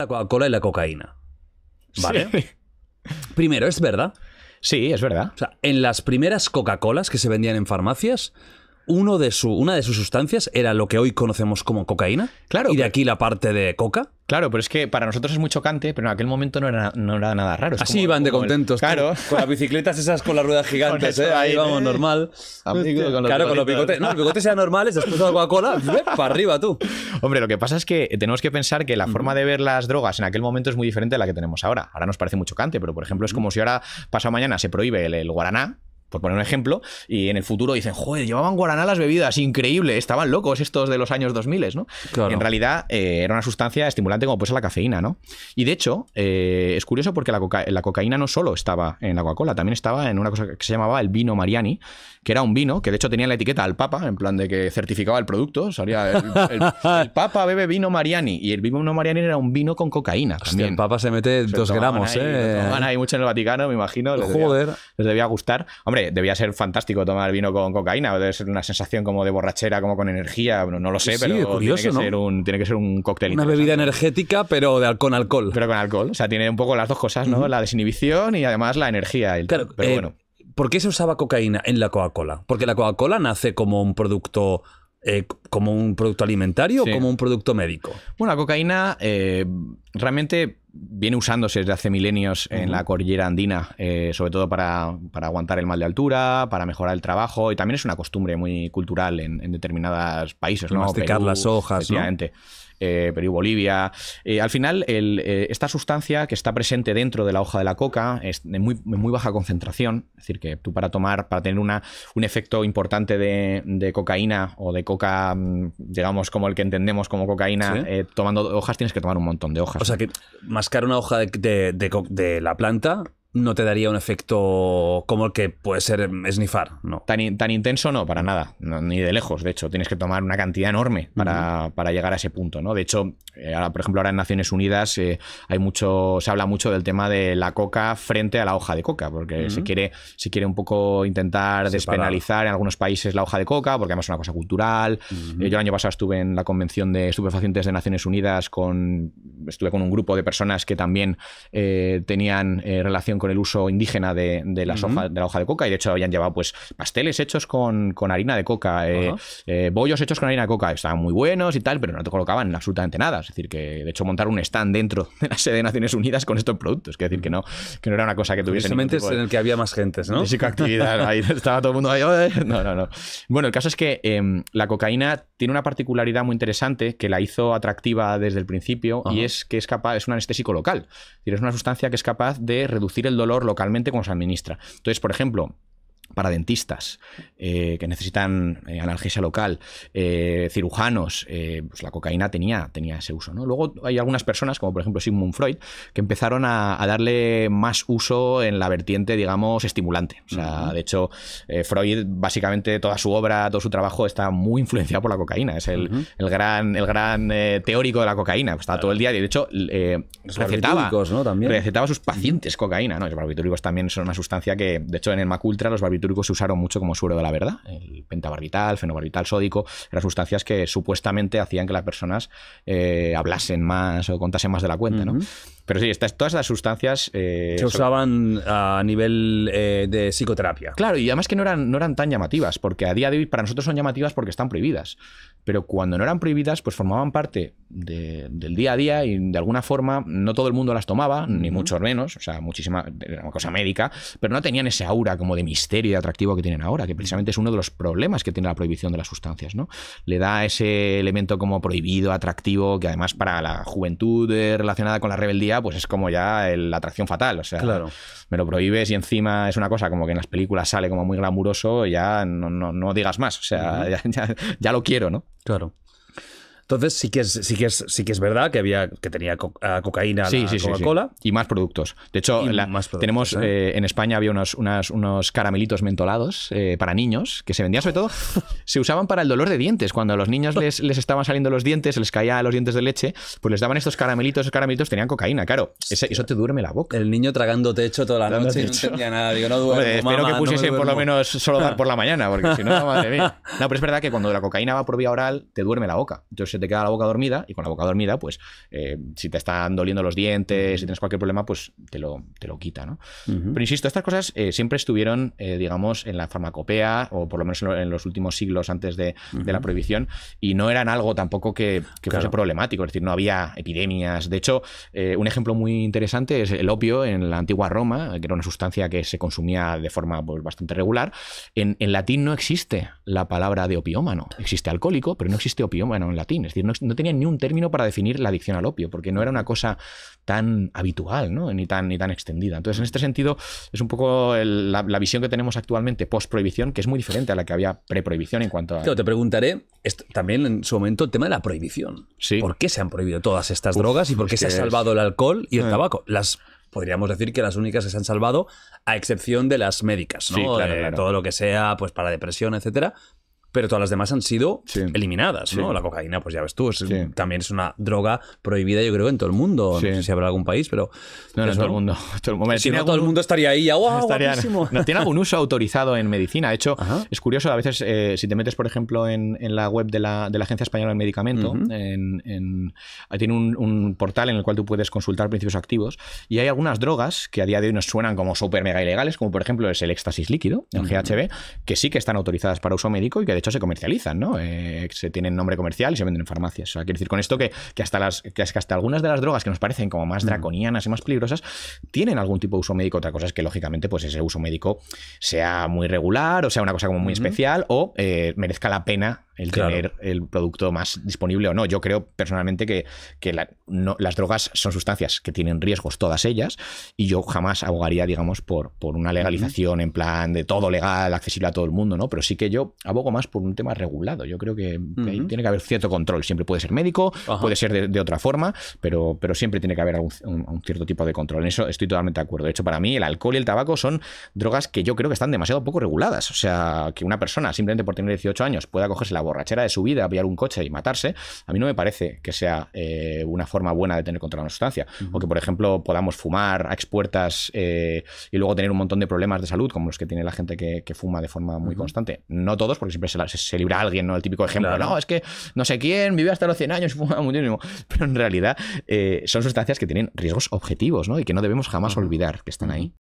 La Coca-Cola y la cocaína. ¿Vale? Primero, es verdad. Sí, es verdad. O sea, en las primeras Coca-Colas que se vendían en farmacias, de su, una de sus sustancias era lo que hoy conocemos como cocaína. Claro. Y de aquí la parte de coca. Claro, pero es que para nosotros es muy chocante, pero en aquel momento no era, no era nada raro. Así iban de contentos. claro. Con, las bicicletas esas con las ruedas gigantes, ¿eh? Ahí vamos, normal. claro, con los picotes. No, los picotes eran normales, después de Coca-Cola, para arriba tú. Hombre, lo que pasa es que tenemos que pensar que la mm. forma de ver las drogas en aquel momento es muy diferente a la que tenemos ahora. Ahora nos parece muy chocante, pero por ejemplo es mm. como si ahora, pasado mañana, se prohíbe el guaraná, por poner un ejemplo, y en el futuro dicen, joder, llevaban guaraná las bebidas, increíble, estaban locos estos de los años 2000, ¿no? Claro. En realidad eh, era una sustancia estimulante como puede ser la cafeína, ¿no? Y de hecho, eh, es curioso porque la, cocaína no solo estaba en la Coca-Cola, también estaba en una cosa que se llamaba el vino Mariani, que era un vino que de hecho tenía la etiqueta al Papa, en plan de que certificaba el producto, salía el, Papa bebe vino Mariani, y el vino Mariani era un vino con cocaína. también. el Papa se mete dos gramos, ahí, ¿eh? Hay mucho en el Vaticano, me imagino. joder. les debía gustar. Hombre, debía ser fantástico tomar vino con cocaína, debe ser una sensación como de borrachera, como con energía, no, lo sé, pero tiene, que ser un, cóctel. Una bebida energética, pero con alcohol. Pero con alcohol, o sea, tiene un poco las dos cosas, ¿no? La desinhibición y además la energía. pero eh, bueno. ¿Por qué se usaba cocaína en la Coca-Cola? Porque la Coca-Cola nace como un producto eh, como un producto alimentario o como un producto médico? Bueno, la cocaína eh, realmente viene usándose desde hace milenios en la cordillera andina, eh, sobre todo para, aguantar el mal de altura, para mejorar el trabajo y también es una costumbre muy cultural en, determinados países. ¿no? Masticar las hojas. ¿no? Eh, Perú, Bolivia. Eh, al final, eh, esta sustancia que está presente dentro de la hoja de la coca es de muy, baja concentración, es decir, que tú para tomar, para tener una, un efecto importante de, cocaína o de coca, mm, digamos, como el que entendemos como cocaína, tomando hojas tienes que tomar un montón de hojas. O sea que mascar una hoja de, de la planta no te daría un efecto como el que puede ser esnifar. no. Tan, tan intenso no, para nada, ni de lejos, de hecho, tienes que tomar una cantidad enorme para, para llegar a ese punto, ¿no? De hecho, eh, ahora, por ejemplo, ahora en Naciones Unidas eh, hay mucho, se habla mucho del tema de la coca frente a la hoja de coca, porque se, quiere, se quiere un poco intentar despenalizar en algunos países la hoja de coca, porque además es una cosa cultural. Eh, yo el año pasado estuve en la convención de estupefacientes de Naciones Unidas, con, estuve con un grupo de personas que también tenían relación con el uso indígena de, de de la hoja de coca y de hecho habían llevado pues pasteles hechos con, harina de coca, eh, eh, bollos hechos con harina de coca, estaban muy buenos y tal, pero no te colocaban absolutamente nada. Es decir, que de hecho montar un stand dentro de la sede de Naciones Unidas con estos productos, que decir que no, que no era una cosa que tuviesen... Precisamente es en el que había más gentes, ¿no? actividad, ahí estaba todo el mundo ahí, no, no, no. Bueno, el caso es que em, la cocaína tiene una particularidad muy interesante que la hizo atractiva desde el principio y es que es capaz, es un anestésico local, es, es una sustancia que es capaz de reducir el el dolor localmente como se administra. Entonces, por ejemplo, para dentistas eh, que necesitan eh, analgesia local, eh, cirujanos, pues la cocaína tenía, tenía ese uso. ¿no? Luego hay algunas personas, como por ejemplo Sigmund Freud, que empezaron a, darle más uso en la vertiente, digamos, estimulante. O sea, de hecho, Freud, básicamente toda su obra, todo su trabajo está muy influenciado por la cocaína. Es el, gran, el gran teórico de la cocaína. Está todo el día, y de hecho, recetaba, a sus pacientes cocaína. Los barbitúricos también son una sustancia que, de hecho, en el Macultra los barbitúricos barbitúricos se usaron mucho como suero de la verdad, el pentabarbital, fenobarbital sódico, eran sustancias que supuestamente hacían que las personas eh, hablasen más o contasen más de la cuenta, ¿no? Pero sí, estas, todas las sustancias... se eh, usaban a nivel eh, de psicoterapia. Claro, y además que no eran, no eran tan llamativas, porque a día de hoy para nosotros son llamativas porque están prohibidas. Pero cuando no eran prohibidas, pues formaban parte del día a día y de alguna forma no todo el mundo las tomaba, ni mucho menos, o sea, muchísima, era una cosa médica, pero no tenían ese aura como de misterio y de atractivo que tienen ahora, que precisamente es uno de los problemas que tiene la prohibición de las sustancias, ¿no? Le da ese elemento como prohibido, atractivo, que además para la juventud eh, relacionada con la rebeldía pues es como ya la atracción fatal. O sea, me lo prohíbes y encima es una cosa como que en las películas sale como muy glamuroso, ya no, no, digas más. O sea, ya lo quiero, ¿no? Claro. Entonces sí que es, sí que es, sí que es verdad que, había, que tenía ah, cocaína la Coca-Cola. y más productos. De hecho, tenemos ¿eh? Eh, en España había unos, unos caramelitos mentolados eh, para niños que se vendían sobre todo, se usaban para el dolor de dientes. Cuando a los niños les, estaban saliendo los dientes, les caía los dientes de leche, pues les daban estos caramelitos, esos caramelitos tenían cocaína, claro. Ese, eso te duerme la boca. El niño tragando techo toda la noche no entendía nada. Digo, no duerme. espero que pusiese por lo menos solo por la mañana, porque si no, madre mía. No, pero es verdad que cuando la cocaína va por vía oral, te duerme la boca. Entonces te queda la boca dormida y con la boca dormida, pues eh, si te están doliendo los dientes, si tienes cualquier problema, pues te lo, te lo quita, ¿no? Pero insisto, estas cosas eh, siempre estuvieron, eh, digamos, en la farmacopea o por lo menos en, los últimos siglos antes de, la prohibición y no eran algo tampoco que, fuese problemático, es decir, no había epidemias. De hecho, un ejemplo muy interesante es el opio en la antigua Roma, que era una sustancia que se consumía de forma pues, bastante regular. En, en latín no existe la palabra de opiómano, existe alcohólico, pero no existe opiómano en latín es decir, no, tenía tenían ni un término para definir la adicción al opio, porque no era una cosa tan habitual, ni, tan, ni tan extendida. Entonces, en este sentido, es un poco la, visión que tenemos actualmente post-prohibición, que es muy diferente a la que había pre-prohibición en cuanto a... te preguntaré también en su momento el tema de la prohibición. Sí. ¿Por qué se han prohibido todas estas drogas y por qué se ha salvado el alcohol y el eh. tabaco? Las podríamos decir que las únicas que se han salvado, a excepción de las médicas, ¿no? Eh, todo lo que sea pues para depresión, etcétera pero todas las demás han sido eliminadas, ¿no? La cocaína, pues ya ves tú, también es una droga prohibida, yo creo, en todo el mundo. No sé si habrá algún país, pero. No, no, todo el mundo. Todo el mundo. Si no, todo el mundo estaría ahí, ¡guau, no, tiene algún uso autorizado en medicina. De hecho, es curioso, a veces, eh, si te metes, por ejemplo, en, la web de la, Agencia Española del Medicamento, tiene un, portal en el cual tú puedes consultar principios activos y hay algunas drogas que a día de hoy nos suenan como súper mega ilegales, como por ejemplo es el éxtasis líquido, el GHB, que sí que están autorizadas para uso médico y que hecho se comercializan, ¿no? Eh, se tienen nombre comercial y se venden en farmacias. O sea, quiero decir con esto que, hasta las, que hasta algunas de las drogas que nos parecen como más mm. draconianas y más peligrosas tienen algún tipo de uso médico. Otra cosa es que, lógicamente, pues ese uso médico sea muy regular o sea una cosa como muy especial o eh, merezca la pena el tener el producto más disponible o no. Yo creo personalmente que, que las drogas son sustancias que tienen riesgos todas ellas y yo jamás abogaría, digamos, por, por una legalización en plan de todo legal, accesible a todo el mundo, ¿no? Pero sí que yo abogo más por un tema regulado. Yo creo que, tiene que haber cierto control. Siempre puede ser médico, puede ser de, otra forma, pero, pero siempre tiene que haber un, un, cierto tipo de control. En eso estoy totalmente de acuerdo. De hecho, para mí el alcohol y el tabaco son drogas que yo creo que están demasiado poco reguladas. O sea, que una persona simplemente por tener 18 años pueda cogerse la borrachera de su vida, pillar un coche y matarse, a mí no me parece que sea eh, una forma buena de tener de una sustancia. O que, por ejemplo, podamos fumar a expuertas eh, y luego tener un montón de problemas de salud, como los que tiene la gente que, fuma de forma muy constante. No todos, porque siempre se, libra alguien, ¿no? El típico ejemplo, no, es que no sé quién vive hasta los 100 años y fuma muchísimo. Pero en realidad eh, son sustancias que tienen riesgos objetivos, ¿no? Y que no debemos jamás olvidar que están ahí.